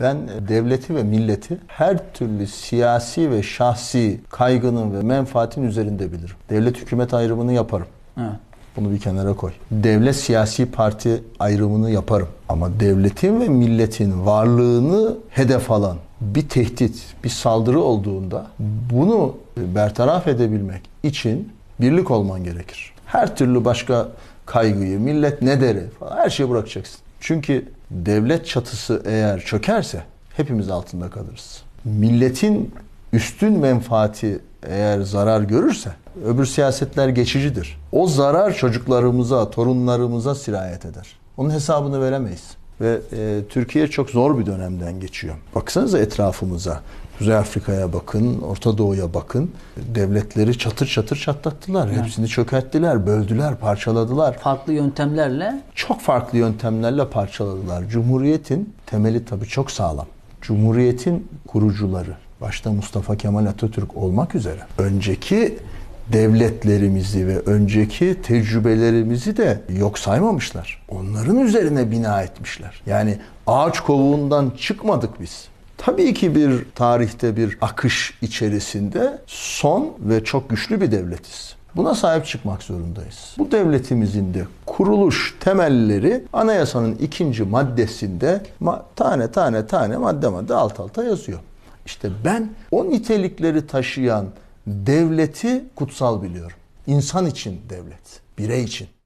Ben e, devleti ve milleti her türlü siyasi ve şahsi kaygının ve menfaatin üzerinde bilirim. Devlet hükümet ayrımını yaparım. Evet. Bunu bir kenara koy. Devlet siyasi parti ayrımını yaparım. Ama devletin ve milletin varlığını hedef alan bir tehdit, bir saldırı olduğunda bunu e, bertaraf edebilmek için birlik olman gerekir. Her türlü başka kaygıyı, millet ne deri falan her şeyi bırakacaksın. Çünkü devlet çatısı eğer çökerse hepimiz altında kalırız. Milletin üstün menfaati eğer zarar görürse öbür siyasetler geçicidir. O zarar çocuklarımıza, torunlarımıza sirayet eder. Onun hesabını veremeyiz. Ve e, Türkiye çok zor bir dönemden geçiyor. Baksanıza etrafımıza. Kuzey Afrika'ya bakın, Orta Doğu'ya bakın. Devletleri çatır çatır çatlattılar. Yani. Hepsini çökerttiler, böldüler, parçaladılar. Farklı yöntemlerle? Çok farklı yöntemlerle parçaladılar. Cumhuriyetin temeli tabii çok sağlam. Cumhuriyetin kurucuları, başta Mustafa Kemal Atatürk olmak üzere önceki devletlerimizi ve önceki tecrübelerimizi de yok saymamışlar. Onların üzerine bina etmişler. Yani ağaç kovuğundan çıkmadık biz. Tabii ki bir tarihte bir akış içerisinde son ve çok güçlü bir devletiz. Buna sahip çıkmak zorundayız. Bu devletimizin de kuruluş temelleri anayasanın ikinci maddesinde tane tane tane madde madde alt alta yazıyor. İşte ben o nitelikleri taşıyan devleti kutsal biliyorum. İnsan için devlet, birey için.